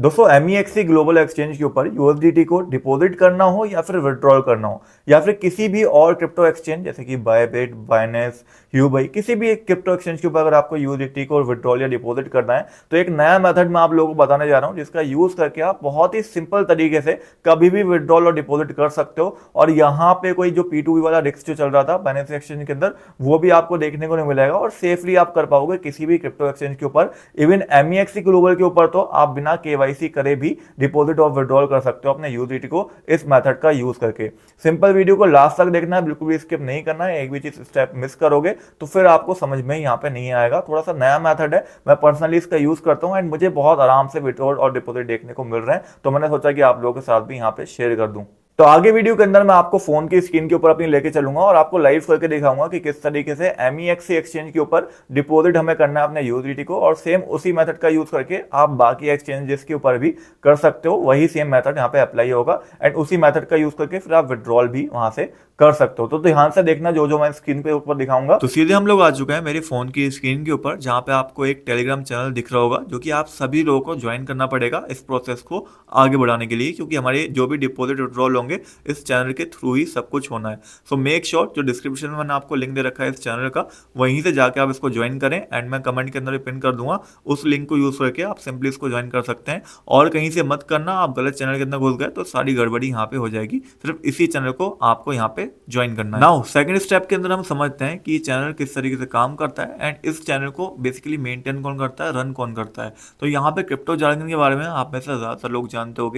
दोस्तों M global exchange के ऊपर यूएसडीटी को डिपॉजिट करना हो या फिर विड्रॉल करना हो या फिर किसी भी और क्रिप्टो एक्सचेंज जैसे कि बायपेट बायनेस यू भाई किसी भी क्रिप्टो एक्सचेंज के ऊपर अगर आपको यूएसडीटी को विड्रॉल या डिपॉजिट करना है तो एक नया मेथड मैं आप लोगों को बताने जा रहा हूँ जिसका यूज करके आप बहुत ही सिंपल तरीके से कभी भी विड्रॉल और डिपॉजिट कर सकते हो और यहाँ पे कोई जो पी e वाला रिक्स जो चल रहा था बाइनेस एक्सचेंज के अंदर वो भी आपको देखने को नहीं मिलेगा और सेफली आप कर पाओगे किसी भी क्रिप्टो एक्सचेंज के ऊपर इवन एम ग्लोबल के ऊपर तो आप बिना केवल केवाईसी करे भी डिपॉजिट और विड्रॉल कर सकते हो अपने यूजीटी को इस मेथड का यूज करके सिंपल वीडियो को लास्ट तक देखना है बिल्कुल भी स्किप नहीं करना है एक भी चीज स्टेप मिस करोगे तो फिर आपको समझ में यहाँ पे नहीं आएगा थोड़ा सा नया मैथड है मैं पर्सनली इसका यूज करता हूँ एंड मुझे बहुत आराम से विड्रॉल और डिपोजिट देखने को मिल रहे हैं तो मैंने सोचा कि आप लोगों के साथ भी यहाँ पे शेयर कर दूँ तो आगे वीडियो के अंदर मैं आपको फोन की स्क्रीन के ऊपर अपनी लेके चलूंगा और आपको लाइव करके दिखाऊंगा कि किस तरीके से एम एक्सचेंज e के ऊपर डिपॉजिट हमें करना है अपने यूजिलिटी को और सेम उसी मेथड का यूज करके आप बाकी एक्सचेंजेस के ऊपर भी कर सकते हो वही सेम मेथड यहाँ पे अप्लाई होगा एंड उसी मेथड का यूज करके फिर आप विड्रॉल भी वहां से कर सकते हो तो ध्यान से देखना जो जो मैं स्क्रीन के ऊपर दिखाऊंगा तो सीधे हम लोग आ चुके हैं मेरे फोन की स्क्रीन के ऊपर जहाँ पे आपको एक टेलीग्राम चैनल दिख रहा होगा जो कि आप सभी लोगों को ज्वाइन करना पड़ेगा इस प्रोसेस को आगे बढ़ाने के लिए क्योंकि हमारे जो भी डिपोजिट विड्रॉल होंगे इस चैनल के थ्रू ही सब कुछ होना है सो मेक श्योर जो डिस्क्रिप्शन में मैंने आपको लिंक दे रखा है इस चैनल का वहीं से जाके आप इसको ज्वाइन करें एंड मैं कमेंट के अंदर पिन कर दूंगा उस लिंक को यूज़ करके आप सिंपली इसको ज्वाइन कर सकते हैं और कहीं से मत करना आप गलत चैनल के अंदर घुस गए तो सारी गड़बड़ी यहाँ पे हो जाएगी सिर्फ इसी चैनल को आपको यहाँ पे ज्वाइन करना नाउ सेकंड स्टेप के अंदर हम समझते हैं कि ये चैनल किस तरीके से काम करता है एंड इस चैनल को बेसिकली मेंटेन कौन करता है रन कौन करता है तो यहाँ पे क्रिप्टो जार्गन के बारे में आप में से ज़्यादातर लोग जानते हो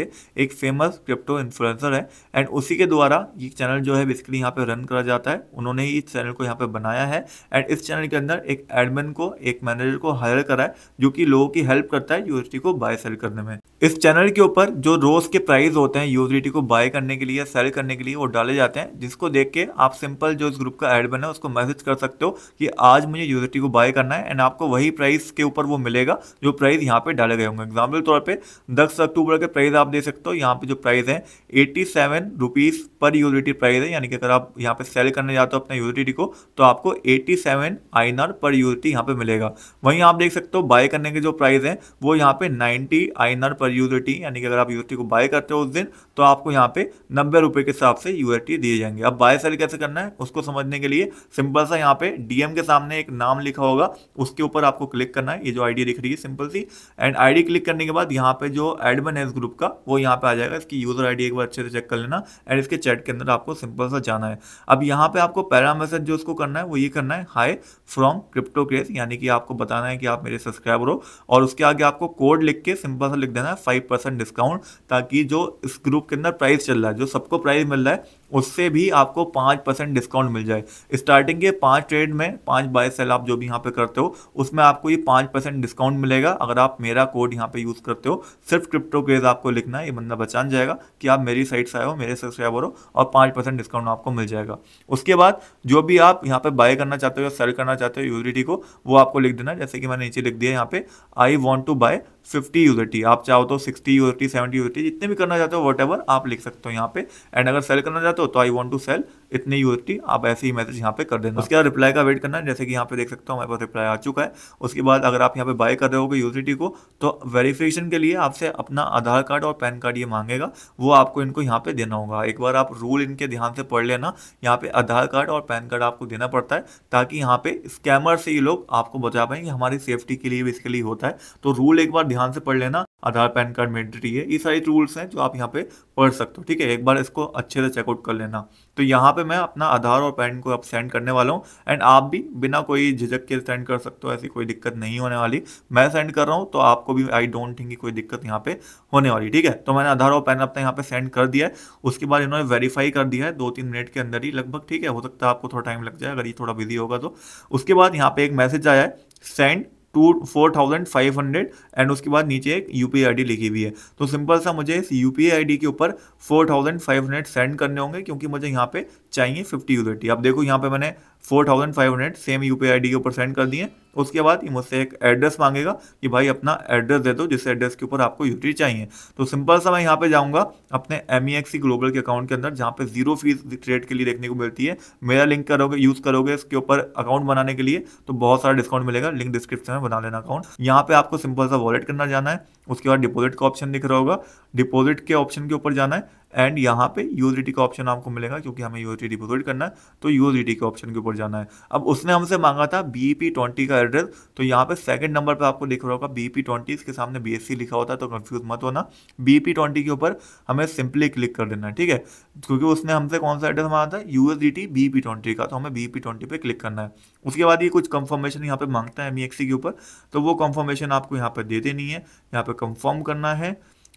एक फेमस क्रिप्टो इन्फ्लुएंसर है एंड उसी के द्वारा ये चैनल जो है बेसिकली यहाँ पे रन करा जाता है उन्होंने ही इस चैनल को यहाँ पे बनाया है एंड इस चैनल के अंदर एक एडमिन को एक मैनेजर को हायर करा है जो कि लोगों की हेल्प करता है यूएसटी को बाय सेल करने में इस चैनल के ऊपर जो रोज़ के प्राइस होते हैं यूजिलिटी को बाय करने के लिए सेल करने के लिए वो डाले जाते हैं जिसको देख के आप सिंपल जो इस ग्रुप का एड बना है उसको मैसेज कर सकते हो कि आज मुझे यूजिलिटी को बाय करना है एंड आपको वही प्राइस के ऊपर वो मिलेगा जो प्राइस यहाँ पे डाले गए होंगे एग्जाम्पल तौर पर दस अक्टूबर के प्राइस आप दे सकते हो यहाँ पे जो प्राइस है एट्टी सेवन रुपीज़ पर यूजिलिटी प्राइस है यानी कि अगर आप यहाँ पे सेल करने जाते हो अपने यूजिलिटी को तो आपको eighty seven I N R पर यूजिलिटी यहाँ पे मिलेगा वहीं आप देख सकते हो बाय करने के जो प्राइस है वो यहाँ पे नाइन्टी आई एन आर पर पर यूजर यानी कि अगर आप यूजर को बाय करते हो उस दिन तो आपको यहाँ पे नब्बे रुपये के हिसाब से यूजर दिए जाएंगे अब बाय सेल कैसे करना है उसको समझने के लिए सिंपल सा यहाँ पे डीएम के सामने एक नाम लिखा होगा उसके ऊपर आपको क्लिक करना है ये जो आईडी दिख रही है simple see and ID click करने के बाद यहाँ पे जो एडमन है ग्रुप का वो यहाँ पे आ जाएगा इसकी यूजर आईडी एक बार अच्छे से चेक कर लेना एंड इसके चैट के अंदर आपको सिंपल सा जाना है अब यहाँ पे आपको पहला मैसेज जो उसको करना है वो ये करना है हाई फ्रॉम क्रिप्टो क्रेज यानी कि आपको बताना है कि आप मेरे सब्सक्राइबर हो और उसके आगे आपको कोड लिख के सिंपल सा लिख देना फाइव परसेंट डिस्काउंट ताकि जो इस ग्रुप के अंदर प्राइस चल रहा है जो सबको प्राइस मिल रहा है उससे भी आपको पाँच परसेंट डिस्काउंट मिल जाए स्टार्टिंग के पाँच ट्रेड में पाँच बाय सेल आप जो भी यहाँ पे करते हो उसमें आपको ये पाँच परसेंट डिस्काउंट मिलेगा अगर आप मेरा कोड यहाँ पे यूज़ करते हो सिर्फ क्रिप्टो क्रेज आपको लिखना है ये बंदा पहचान जाएगा कि आप मेरी साइट से आए हो मेरे सब्सक्राइबर हो और पाँच परसेंट डिस्काउंट आपको मिल जाएगा उसके बाद जो भी आप यहाँ पर बाय करना चाहते हो या सेल करना चाहते हो यूजिटी को वो आपको लिख देना जैसे कि मैंने नीचे लिख दिया यहाँ पे I want to buy fifty USDT आप चाहो तो सिक्सटी यूजिटी सेवेंटी यूजटी जितने भी करना चाहते हो वट आप लिख सकते हो यहाँ पे एंड अगर सेल करना चाहते चाहते हो तो आई वॉन्ट टू सेल इतने यूएसटी आप ऐसे ही मैसेज यहाँ पे कर देना उसके बाद रिप्लाई का वेट करना है जैसे कि यहाँ पे देख सकता हूँ हमारे पास रिप्लाई आ चुका है उसके बाद अगर आप यहाँ पे बाय कर रहे हो यूएसटी को तो वेरीफिकेशन के लिए आपसे अपना आधार कार्ड और पैन कार्ड ये मांगेगा वो आपको इनको यहाँ पे देना होगा एक बार आप रूल इनके ध्यान से पढ़ लेना यहाँ पे आधार कार्ड और पैन कार्ड आपको देना पड़ता है ताकि यहाँ पे स्कैमर से ये लोग आपको बचा पाएंगे हमारी सेफ्टी के लिए भी इसके लिए होता है तो रूल एक बार ध्यान से पढ़ लेना आधार पैन कार्ड मेडिटी है ये सारी रूल्स हैं जो आप यहाँ पे पढ़ सकते हो ठीक है एक बार इसको अच्छे से चेकआउट कर लेना तो यहाँ पे मैं अपना आधार और पैन को अब सेंड करने वाला हूँ एंड आप भी बिना कोई झिझक के सेंड कर सकते हो ऐसी कोई दिक्कत नहीं होने वाली मैं सेंड कर रहा हूँ तो आपको भी आई डोंट थिंक कोई दिक्कत यहाँ पे होने वाली ठीक है तो मैंने आधार और पैन अपना यहाँ पे सेंड कर दिया है उसके बाद इन्होंने वेरीफाई कर दिया है दो तीन मिनट के अंदर ही लगभग ठीक है हो सकता है आपको थोड़ा टाइम लग जाए अगर ये थोड़ा बिजी होगा तो उसके बाद यहाँ पे एक मैसेज आया है send to four thousand five hundred and उसके बाद नीचे एक यू पी लिखी हुई है तो सिंपल सा मुझे इस यू पी के ऊपर four thousand five hundred send करने होंगे क्योंकि मुझे यहाँ पे चाहिए फिफ्टी यूजेटी अब देखो यहाँ पे मैंने four thousand five hundred same U P के ऊपर सेंड कर दिए उसके बाद ये मुझसे एक एड्रेस मांगेगा कि भाई अपना एड्रेस दे दो जिस एड्रेस के ऊपर आपको यूटी चाहिए तो सिंपल सा मैं यहाँ पे जाऊँगा अपने एम ग्लोबल e के अकाउंट के अंदर जहाँ पे जीरो फीस ट्रेड के लिए देखने को मिलती है मेरा लिंक करोगे यूज़ करोगे इसके ऊपर अकाउंट बनाने के लिए तो बहुत सारा डिस्काउंट मिलेगा लिंक डिस्क्रिप्शन में बना लेना अकाउंट यहाँ पे आपको सिंपल सा वॉलेट करना जाना है उसके बाद डिपोजिट का ऑप्शन दिख रहा होगा डिपोजिट के ऑप्शन के ऊपर जाना है एंड यहाँ पे यूएसडीटी का ऑप्शन आपको मिलेगा क्योंकि हमें यूएसडी डिपोजिट करना है तो यूएसडीटी के ऑप्शन के ऊपर जाना है अब उसने हमसे मांगा था बीपी ट्वेंटी का एड्रेस तो यहाँ पे सेकंड नंबर पर आपको लिख रहा होगा बीपी ट्वेंटी इसके सामने बीएससी लिखा होता है तो कंफ्यूज मत होना बीपी ट्वेंटी के ऊपर हमें सिंपली क्लिक कर देना है ठीक है क्योंकि उसने हमसे कौन सा एड्रेस मांगा था यूएसडीटी बीपी ट्वेंटी का तो हमें बीपी ट्वेंटी पे क्लिक करना है उसके बाद ये कुछ कंफर्मेशन यहाँ पे मांगता है एम e के ऊपर तो वो कंफर्मेशन आपको यहाँ पे दे देनी है यहाँ पे कंफर्म करना है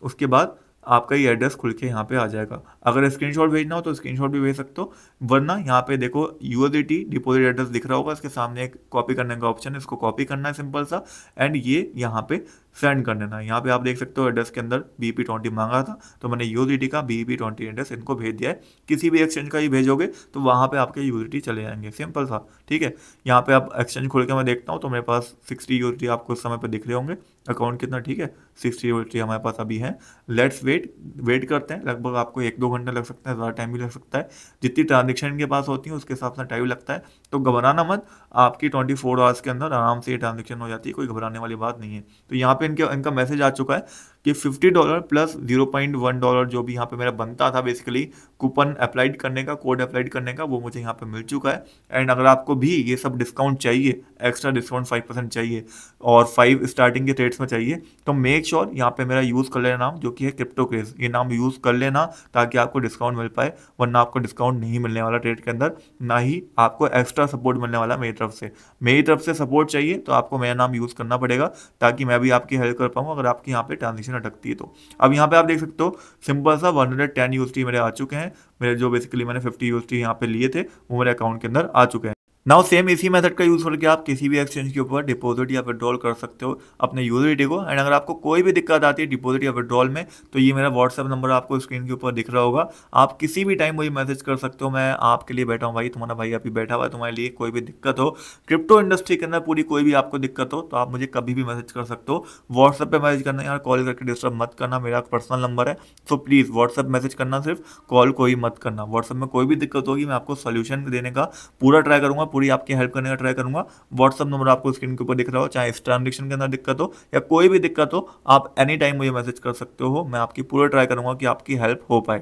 उसके बाद आपका ये एड्रेस खुल के यहाँ पे आ जाएगा अगर स्क्रीनशॉट भेजना हो तो स्क्रीनशॉट भी भेज सकते हो वरना यहाँ पे देखो यूएसडीटी डिपॉजिट एड्रेस दिख रहा होगा इसके सामने एक कॉपी करने का ऑप्शन है इसको कॉपी करना है सिंपल सा एंड ये यहाँ पे सेंड कर देना यहाँ पे आप देख सकते हो एड्रेस के अंदर बी पी ट्वेंटी मांगा था तो मैंने यू का बी पी ट्वेंटी एड्रेस इनको भेज दिया है किसी भी एक्सचेंज का ही भेजोगे तो वहाँ पर आपके यू चले जाएंगे सिंपल सा ठीक है यहाँ पर आप एक्सचेंज खोल के मैं देखता हूँ तो मेरे पास सिक्सटी यू आपको उस समय पर दिख रहे होंगे अकाउंट कितना ठीक है सिक्सटी एवल थ्री हमारे पास अभी है लेट्स वेट वेट करते हैं लगभग आपको एक दो घंटा लग सकता है ज़्यादा टाइम भी लग सकता है जितनी ट्रांजेक्शन के पास होती है उसके हिसाब से टाइम लगता है तो घबराना मत आपकी ट्वेंटी फोर आवर्स के अंदर आराम से ये ट्रांजेक्शन हो जाती है कोई घबराने वाली बात नहीं है तो यहाँ पर इनके इनका मैसेज आ चुका है कि 50 डॉलर प्लस 0.1 डॉलर जो भी यहाँ पे मेरा बनता था बेसिकली कूपन अप्लाइड करने का कोड अप्लाइड करने का वो मुझे यहाँ पे मिल चुका है एंड अगर आपको भी ये सब डिस्काउंट चाहिए एक्स्ट्रा डिस्काउंट फाइव परसेंट चाहिए और फाइव स्टार्टिंग के रेट्स में चाहिए तो मेक श्योर sure यहाँ पर मेरा यूज़ कर लेना नाम जो कि है क्रिप्टो क्रेज ये नाम यूज़ कर लेना ताकि आपको डिस्काउंट मिल पाए वरना आपको डिस्काउंट नहीं मिलने वाला ट्रेड के अंदर ना ही आपको एक्स्ट्रा सपोर्ट मिलने वाला मेरी तरफ से मेरी तरफ से सपोर्ट चाहिए तो आपको मेरा नाम यूज़ करना पड़ेगा ताकि मैं भी आपकी हेल्प कर पाऊँ अगर आपके यहाँ पे ट्रांजेक्शन से ना ढकती है तो अब यहाँ पे आप देख सकते हो सिंपल सा 110 हंड्रेड मेरे आ चुके हैं मेरे जो बेसिकली मैंने 50 यूज यहाँ पे लिए थे वो मेरे अकाउंट के अंदर आ चुके हैं नाउ सेम इसी मेथड का यूज़ करके आप किसी भी एक्सचेंज के ऊपर डिपॉजिट या विड्रॉल कर सकते हो अपने यूजर को एंड अगर आपको कोई भी दिक्कत आती है डिपॉजिट या विड्रॉल में तो ये मेरा व्हाट्सअप नंबर आपको स्क्रीन के ऊपर दिख रहा होगा आप किसी भी टाइम मुझे मैसेज कर सकते हो मैं आपके लिए बैठा हूँ भाई तुम्हारा भाई अभी बैठा हुआ है तुम्हारे लिए कोई भी दिक्कत हो क्रिप्टो इंडस्ट्री के अंदर पूरी कोई भी आपको दिक्कत हो तो आप मुझे कभी भी मैसेज कर सकते हो व्हाट्सएप पर मैसेज करना यार कॉल करके डिस्टर्ब मत करना मेरा पर्सनल नंबर है सो प्लीज़ व्हाट्सअप मैसेज करना सिर्फ कॉल कोई मत करना व्हाट्सअप में कोई भी दिक्कत होगी मैं आपको सोल्यूशन देने का पूरा ट्राई करूँगा पूरी आपकी हेल्प करने का ट्राई करूंगा व्हाट्सअप नंबर आपको स्क्रीन के ऊपर दिख रहा हो चाहे इस ट्रांजेक्शन के अंदर दिक्कत हो या कोई भी दिक्कत हो आप एनी टाइम मुझे मैसेज कर सकते हो मैं आपकी पूरा ट्राई करूंगा कि आपकी हेल्प हो पाए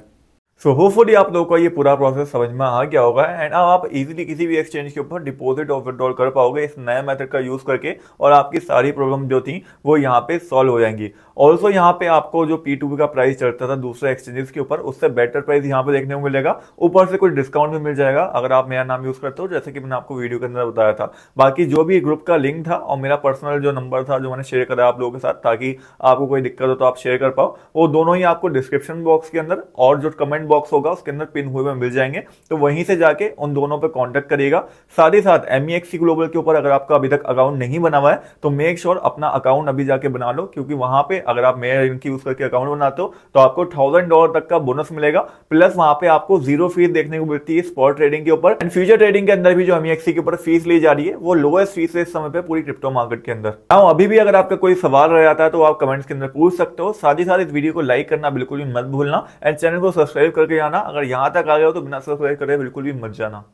सो होपफुली आप लोगों का ये पूरा प्रोसेस समझ में आ गया होगा एंड अब आप इजीली किसी भी एक्सचेंज के ऊपर डिपॉजिट और विड्रॉल कर पाओगे इस नए मेथड का यूज़ करके और आपकी सारी प्रॉब्लम जो थी वो यहाँ पे सॉल्व हो जाएंगी ऑल्सो यहाँ पे आपको जो पी टू का प्राइस चलता था दूसरे एक्सचेंजेस के ऊपर उससे बेटर प्राइस यहाँ पे देखने को मिलेगा ऊपर से कुछ डिस्काउंट भी मिल जाएगा अगर आप मेरा नाम यूज़ करते हो जैसे कि मैंने आपको वीडियो के अंदर बताया था बाकी जो भी ग्रुप का लिंक था और मेरा पर्सनल जो नंबर था जो मैंने शेयर करा आप लोगों के साथ ताकि आपको कोई दिक्कत हो तो आप शेयर कर पाओ वो दोनों ही आपको डिस्क्रिप्शन बॉक्स के अंदर और जो कमेंट बॉक्स होगा उसके अंदर पिन हुए मिल जाएंगे तो वहीं से जाके उन दोनों पर कॉन्टेक्ट करिएगा साथ ही साथ एम ग्लोबल e के ऊपर अगर आपका अभी तक अकाउंट नहीं बना हुआ है तो मेक श्योर अपना अकाउंट अभी जाके बना लो क्योंकि वहां पर अगर आप मेयर इनकी यूज करके अकाउंट बनाते हो तो आपको थाउजेंड डॉलर तक का बोनस मिलेगा प्लस वहां पर आपको जीरो फीस देखने को मिलती है स्पॉट ट्रेडिंग के ऊपर एंड फ्यूचर ट्रेडिंग के अंदर भी जो एम e के ऊपर फीस ली जा रही है वो लोएस्ट फीस है इस समय पर पूरी क्रिप्टो मार्केट के अंदर नाउ अभी भी अगर आपका कोई सवाल रह जाता है तो आप कमेंट्स के अंदर पूछ सकते हो साथ ही साथ इस वीडियो को लाइक करना बिल्कुल भी मत भूलना एंड चैनल को सब्सक्राइब करके आना अगर यहाँ तक आ गया हो तो बिना सब्सक्राइब करे बिल्कुल भी मत जाना